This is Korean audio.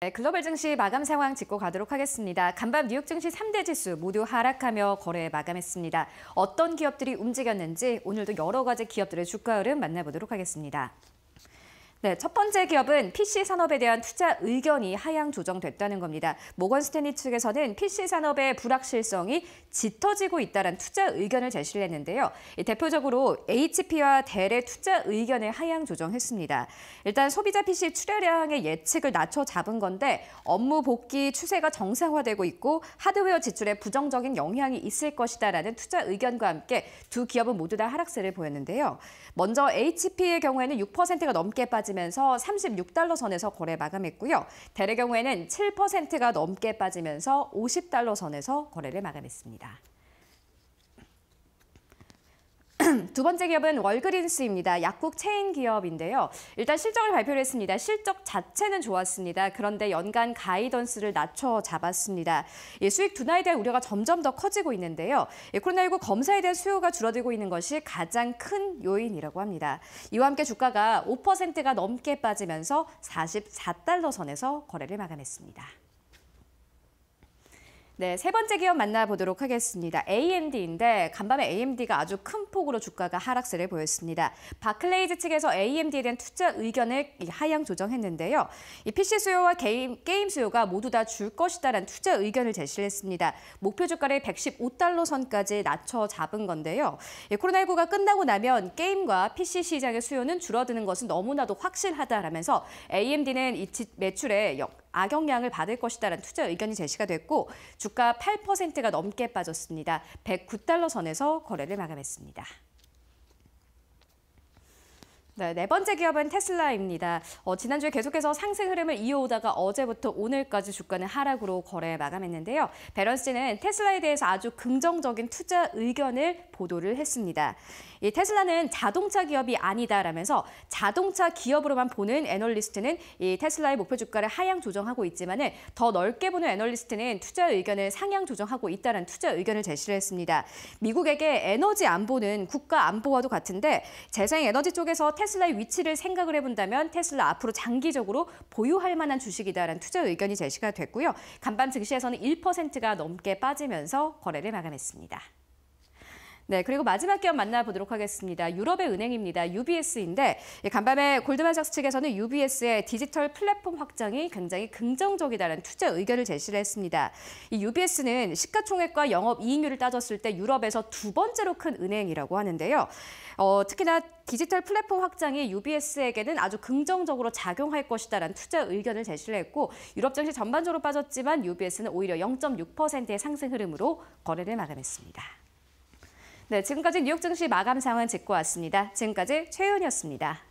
네, 글로벌 증시 마감 상황 짚고 가도록 하겠습니다. 간밤 뉴욕 증시 3대 지수 모두 하락하며 거래 마감했습니다. 어떤 기업들이 움직였는지 오늘도 여러 가지 기업들의 주가 흐름 만나보도록 하겠습니다. 네, 첫 번째 기업은 PC 산업에 대한 투자 의견이 하향 조정됐다는 겁니다. 모건 스탠리 측에서는 PC 산업의 불확실성이 짙어지고 있다는 투자 의견을 제시를 했는데요. 대표적으로 HP와 델의 투자 의견을 하향 조정했습니다. 일단 소비자 PC 출하량의 예측을 낮춰 잡은 건데 업무 복귀 추세가 정상화되고 있고 하드웨어 지출에 부정적인 영향이 있을 것이다라는 투자 의견과 함께 두 기업은 모두 다 하락세를 보였는데요. 먼저 HP의 경우에는 6%가 넘게 빠진 빠지면서 36달러 선에서 거래 마감했고요. 대의 경우에는 7%가 넘게 빠지면서 50달러 선에서 거래를 마감했습니다. 두 번째 기업은 월그린스입니다. 약국 체인 기업인데요. 일단 실적을 발표를 했습니다. 실적 자체는 좋았습니다. 그런데 연간 가이던스를 낮춰 잡았습니다. 예, 수익 둔화에 대한 우려가 점점 더 커지고 있는데요. 예, 코로나19 검사에 대한 수요가 줄어들고 있는 것이 가장 큰 요인이라고 합니다. 이와 함께 주가가 5%가 넘게 빠지면서 44달러 선에서 거래를 마감했습니다. 네, 세 번째 기업 만나보도록 하겠습니다. AMD인데 간밤에 AMD가 아주 큰 폭으로 주가가 하락세를 보였습니다. 바클레이즈 측에서 AMD에 대한 투자 의견을 하향 조정했는데요. 이 PC 수요와 게임, 게임 수요가 모두 다 줄 것이다라는 투자 의견을 제시했습니다. 목표 주가를 115달러 선까지 낮춰 잡은 건데요. 예, 코로나19가 끝나고 나면 게임과 PC 시장의 수요는 줄어드는 것은 너무나도 확실하다라면서 AMD는 이 매출에 역 악영향을 받을 것이다라는 투자 의견이 제시가 됐고 주가 8%가 넘게 빠졌습니다. 109달러 선에서 거래를 마감했습니다. 네, 네 번째 기업은 테슬라입니다. 어, 지난주에 계속해서 상승 흐름을 이어오다가 어제부터 오늘까지 주가는 하락으로 거래 마감했는데요. 베런 씨는 테슬라에 대해서 아주 긍정적인 투자 의견을 보도를 했습니다. 이 테슬라는 자동차 기업이 아니다라면서 자동차 기업으로만 보는 애널리스트는 이 테슬라의 목표 주가를 하향 조정하고 있지만 더 넓게 보는 애널리스트는 투자 의견을 상향 조정하고 있다는 투자 의견을 제시를 했습니다. 미국에게 에너지 안보는 국가 안보와도 같은데 재생에너지 쪽에서 테슬라 테슬라의 위치를 생각을 해본다면 테슬라 앞으로 장기적으로 보유할 만한 주식이다라는 투자 의견이 제시가 됐고요. 간밤 증시에서는 1%가 넘게 빠지면서 거래를 마감했습니다. 네, 그리고 마지막 기업 만나보도록 하겠습니다. 유럽의 은행입니다. UBS인데 예, 간밤에 골드만삭스 측에서는 UBS의 디지털 플랫폼 확장이 굉장히 긍정적이다는 투자 의견을 제시를 했습니다. 이 UBS는 시가총액과 영업 이익률을 따졌을 때 유럽에서 두 번째로 큰 은행이라고 하는데요. 어, 특히나 디지털 플랫폼 확장이 UBS에게는 아주 긍정적으로 작용할 것이다라는 투자 의견을 제시를 했고 유럽 증시 전반적으로 빠졌지만 UBS는 오히려 0.6%의 상승 흐름으로 거래를 마감했습니다. 네, 지금까지 뉴욕 증시 마감 상황 짚고 왔습니다. 지금까지 최윤이었습니다.